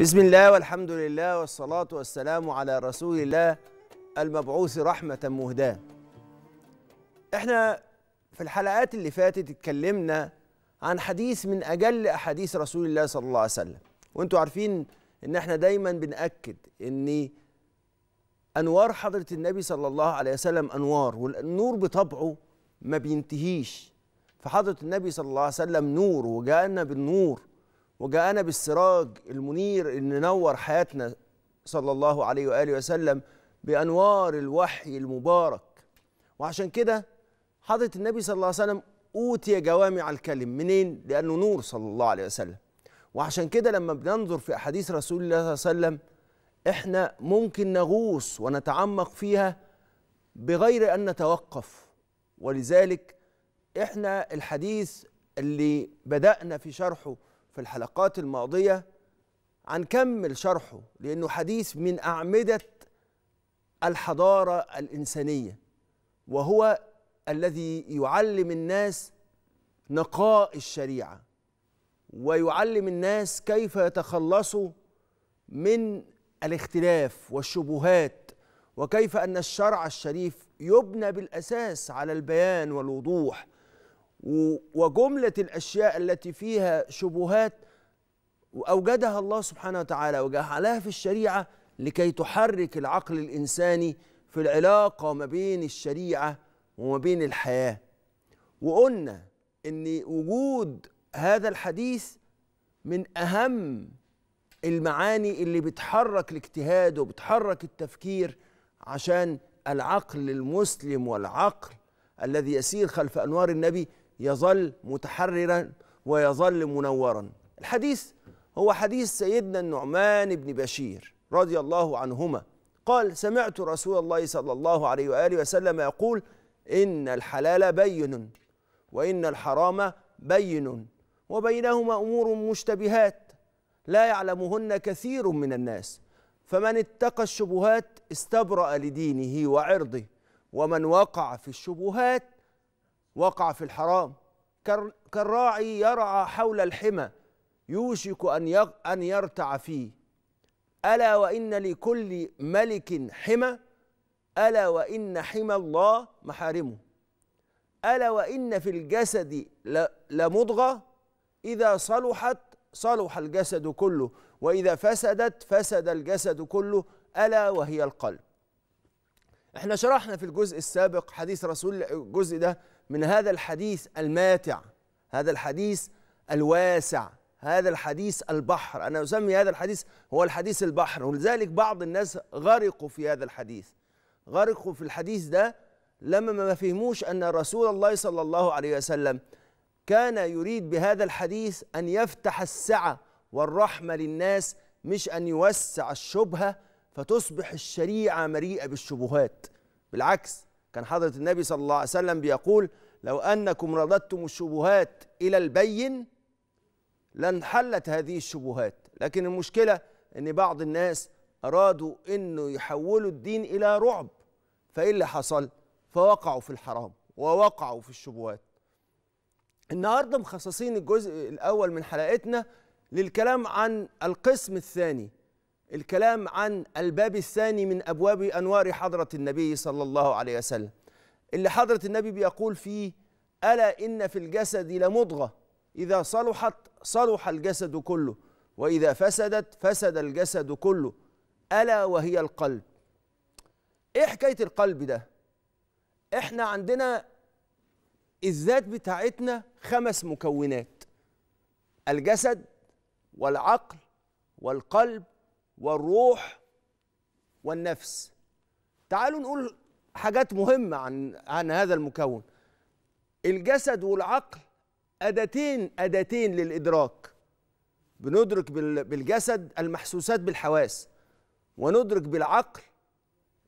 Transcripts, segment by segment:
بسم الله والحمد لله والصلاة والسلام على رسول الله المبعوث رحمة مهداة احنا في الحلقات اللي فاتت اتكلمنا عن حديث من أجل أحاديث رسول الله صلى الله عليه وسلم وانتوا عارفين ان احنا دايما بنأكد ان أنوار حضرة النبي صلى الله عليه وسلم أنوار والنور بطبعه ما بينتهيش فحضرة النبي صلى الله عليه وسلم نور وجاءنا بالنور وجاءنا بالسراج المنير ان ننور حياتنا صلى الله عليه واله وسلم بانوار الوحي المبارك وعشان كده حضره النبي صلى الله عليه وسلم اوتي جوامع الكلم منين لانه نور صلى الله عليه وسلم وعشان كده لما بننظر في احاديث رسول الله صلى الله عليه وسلم احنا ممكن نغوص ونتعمق فيها بغير ان نتوقف ولذلك احنا الحديث اللي بدانا في شرحه في الحلقات الماضية عن كمل شرحه لأنه حديث من أعمدة الحضارة الإنسانية وهو الذي يعلم الناس نقاء الشريعة ويعلم الناس كيف يتخلصوا من الاختلاف والشبهات وكيف أن الشرع الشريف يبنى بالأساس على البيان والوضوح وجملة الأشياء التي فيها شبهات وأوجدها الله سبحانه وتعالى وجعلها في الشريعة لكي تحرك العقل الإنساني في العلاقة ما بين الشريعة وما بين الحياة وقلنا أن وجود هذا الحديث من أهم المعاني اللي بتحرك الاجتهاد وبتحرك التفكير عشان العقل المسلم والعقل الذي يسير خلف أنوار النبي يظل متحررا ويظل منورا الحديث هو حديث سيدنا النعمان بن بشير رضي الله عنهما قال سمعت رسول الله صلى الله عليه واله وسلم يقول ان الحلال بين وان الحرام بين وبينهما امور مشتبهات لا يعلمهن كثير من الناس فمن اتقى الشبهات استبرأ لدينه وعرضه ومن وقع في الشبهات وقع في الحرام كالراعي يرعى حول الحمى يوشك أن أن يرتع فيه ألا وإن لكل ملك حمى ألا وإن حمى الله محارمه ألا وإن في الجسد لمضغة إذا صلحت صلح الجسد كله وإذا فسدت فسد الجسد كله ألا وهي القلب احنا شرحنا في الجزء السابق حديث رسول الجزء ده من هذا الحديث الماتع هذا الحديث الواسع هذا الحديث البحر أنا أسمي هذا الحديث هو الحديث البحر ولذلك بعض الناس غرقوا في هذا الحديث غرقوا في الحديث ده لما ما فهموش أن رسول الله صلى الله عليه وسلم كان يريد بهذا الحديث أن يفتح السعة والرحمة للناس مش أن يوسع الشبهة فتصبح الشريعة مليئة بالشبهات بالعكس كان حضرة النبي صلى الله عليه وسلم بيقول لو أنكم رددتم الشبهات إلى البين لانحلت هذه الشبهات لكن المشكلة أن بعض الناس أرادوا أنه يحولوا الدين إلى رعب فإيه اللي حصل؟ فوقعوا في الحرام ووقعوا في الشبهات النهاردة مخصصين الجزء الأول من حلقتنا للكلام عن القسم الثاني الكلام عن الباب الثاني من أبواب أنوار حضرة النبي صلى الله عليه وسلم اللي حضرة النبي بيقول فيه ألا إن في الجسد لمضغة إذا صلحت صلح الجسد كله وإذا فسدت فسد الجسد كله ألا وهي القلب إيه حكاية القلب ده إحنا عندنا الذات بتاعتنا خمس مكونات الجسد والعقل والقلب والروح والنفس تعالوا نقول حاجات مهمة عن عن هذا المكون الجسد والعقل أدتين أدتين للإدراك بندرك بالجسد المحسوسات بالحواس وندرك بالعقل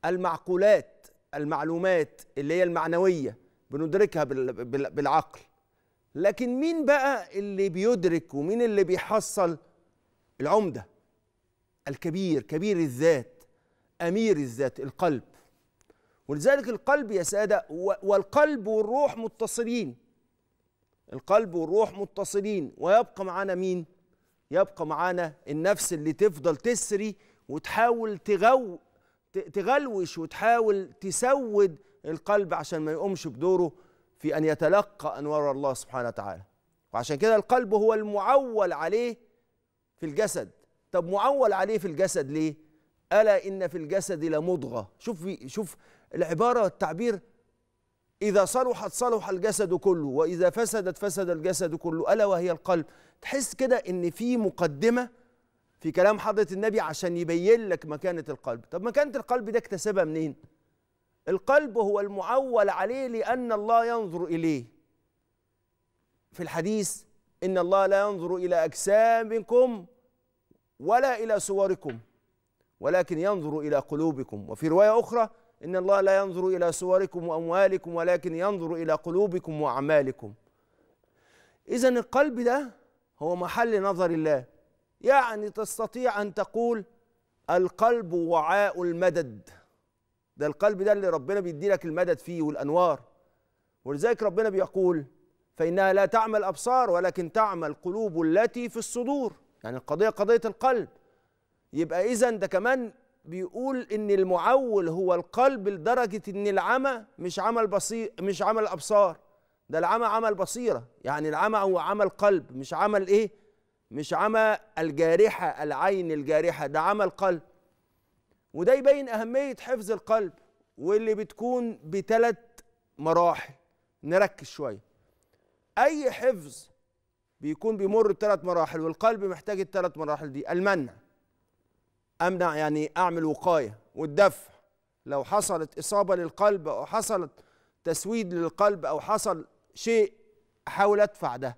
المعقولات المعلومات اللي هي المعنوية بندركها بالعقل لكن مين بقى اللي بيدرك ومين اللي بيحصل العمدة الكبير كبير الذات امير الذات القلب ولذلك القلب يا ساده والقلب والروح متصلين القلب والروح متصلين ويبقى معانا مين يبقى معانا النفس اللي تفضل تسري وتحاول تغو تغلوش وتحاول تسود القلب عشان ما يقومش بدوره في ان يتلقى انوار الله سبحانه وتعالى وعشان كده القلب هو المعول عليه في الجسد طب معول عليه في الجسد ليه الا ان في الجسد لمضغه شوف شوف العباره والتعبير اذا صلحت صلح الجسد كله واذا فسدت فسد الجسد كله الا وهي القلب تحس كده ان في مقدمه في كلام حضره النبي عشان يبين لك مكانه القلب طب مكانه القلب ده اكتسبها منين القلب هو المعول عليه لان الله ينظر اليه في الحديث ان الله لا ينظر الى اجسامكم ولا إلى صوركم ولكن ينظر إلى قلوبكم وفي رواية أخرى إن الله لا ينظر إلى صوركم وأموالكم ولكن ينظر إلى قلوبكم وأعمالكم إذا القلب ده هو محل نظر الله يعني تستطيع أن تقول القلب وعاء المدد ده القلب ده اللي ربنا بيدي لك المدد فيه والأنوار ولذلك ربنا بيقول فإنها لا تعمى الأبصار ولكن تعمى القلوب التي في الصدور يعني القضية قضية القلب يبقى إذا ده كمان بيقول إن المعول هو القلب لدرجة إن العمى مش عمل بصير مش عمل أبصار ده العمى عمل بصيرة يعني العمى هو عمل قلب مش عمل إيه مش عمى الجارحة العين الجارحة ده عمل قلب وده يبين أهمية حفظ القلب واللي بتكون بثلاث مراحل نركز شوية أي حفظ بيكون بيمر بثلاث مراحل والقلب محتاج الثلاث مراحل دي المنع امنع يعني اعمل وقايه والدفع لو حصلت اصابه للقلب او حصلت تسويد للقلب او حصل شيء احاول ادفع ده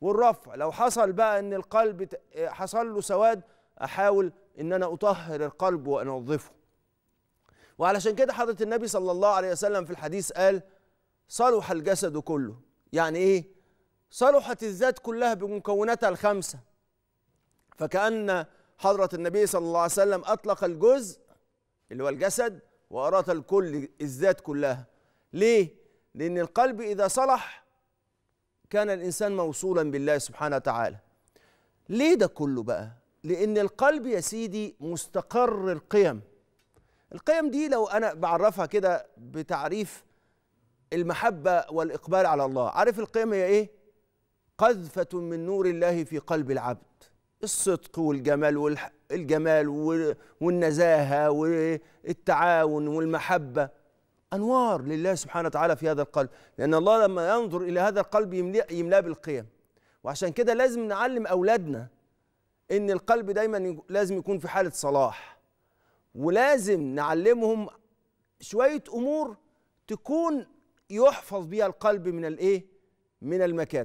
والرفع لو حصل بقى ان القلب حصل له سواد احاول ان انا اطهر القلب وانظفه وعلشان كده حضره النبي صلى الله عليه وسلم في الحديث قال صلح الجسد كله يعني ايه صلحت الذات كلها بمكوناتها الخمسة فكأن حضرة النبي صلى الله عليه وسلم أطلق الجزء اللي هو الجسد وأراد الكل الذات كلها ليه؟ لأن القلب إذا صلح كان الإنسان موصولا بالله سبحانه وتعالى ليه ده كله بقى؟ لأن القلب يا سيدي مستقر القيم القيم دي لو أنا بعرفها كده بتعريف المحبة والإقبال على الله عارف القيم هي إيه؟ قذفة من نور الله في قلب العبد الصدق والجمال والجمال والنزاهة والتعاون والمحبة أنوار لله سبحانه وتعالى في هذا القلب لأن الله لما ينظر إلى هذا القلب يملأ يملأ بالقيم وعشان كده لازم نعلم أولادنا إن القلب دايما لازم يكون في حالة صلاح ولازم نعلمهم شوية أمور تكون يحفظ بها القلب من الإيه؟ من المكاره